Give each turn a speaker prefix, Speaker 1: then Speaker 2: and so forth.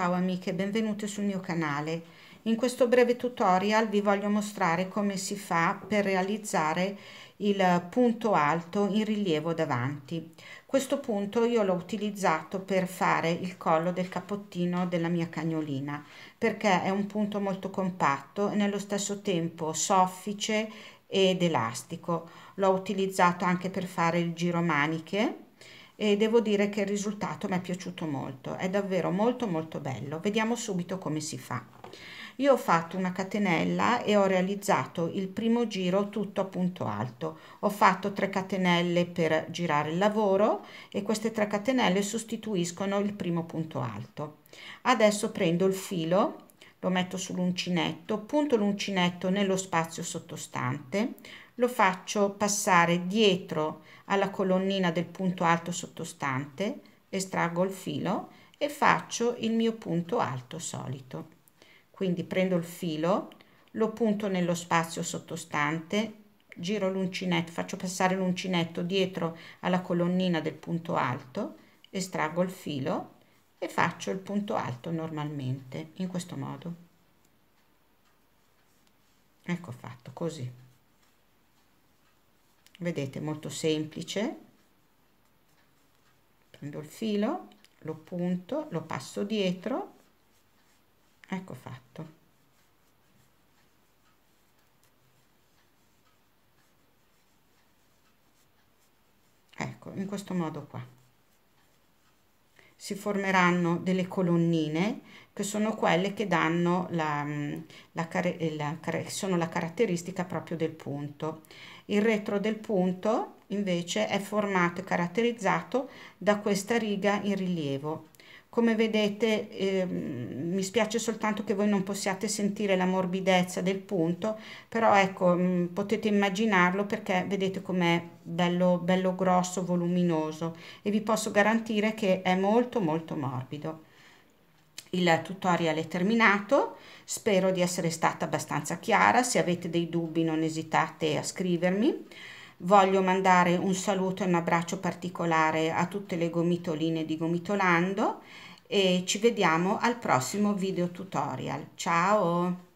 Speaker 1: Ciao amiche, benvenute sul mio canale. In questo breve tutorial vi voglio mostrare come si fa per realizzare il punto alto in rilievo davanti. Questo punto io l'ho utilizzato per fare il collo del cappottino della mia cagnolina perché è un punto molto compatto e nello stesso tempo soffice ed elastico. L'ho utilizzato anche per fare il giro maniche e devo dire che il risultato mi è piaciuto molto, è davvero molto molto bello. Vediamo subito come si fa. Io ho fatto una catenella e ho realizzato il primo giro tutto a punto alto. Ho fatto 3 catenelle per girare il lavoro e queste 3 catenelle sostituiscono il primo punto alto. Adesso prendo il filo lo metto sull'uncinetto, punto l'uncinetto nello spazio sottostante, lo faccio passare dietro alla colonnina del punto alto sottostante, estraggo il filo e faccio il mio punto alto solito. Quindi prendo il filo, lo punto nello spazio sottostante, giro l'uncinetto, faccio passare l'uncinetto dietro alla colonnina del punto alto, estraggo il filo e faccio il punto alto normalmente in questo modo ecco fatto così vedete molto semplice prendo il filo lo punto lo passo dietro ecco fatto ecco in questo modo qua si formeranno delle colonnine che sono quelle che danno la, mm, la, eh, la, sono la caratteristica proprio del punto. Il retro del punto invece è formato e caratterizzato da questa riga in rilievo come vedete ehm, mi spiace soltanto che voi non possiate sentire la morbidezza del punto, però ecco mh, mm, potete immaginarlo perché vedete com'è bello, bello grosso, voluminoso e vi posso garantire che è molto molto morbido. Il tutorial è terminato, spero di essere stata abbastanza chiara, se avete dei dubbi non esitate a scrivermi. Voglio mandare un saluto e un abbraccio particolare a tutte le gomitoline di Gomitolando e ci vediamo al prossimo video tutorial. Ciao!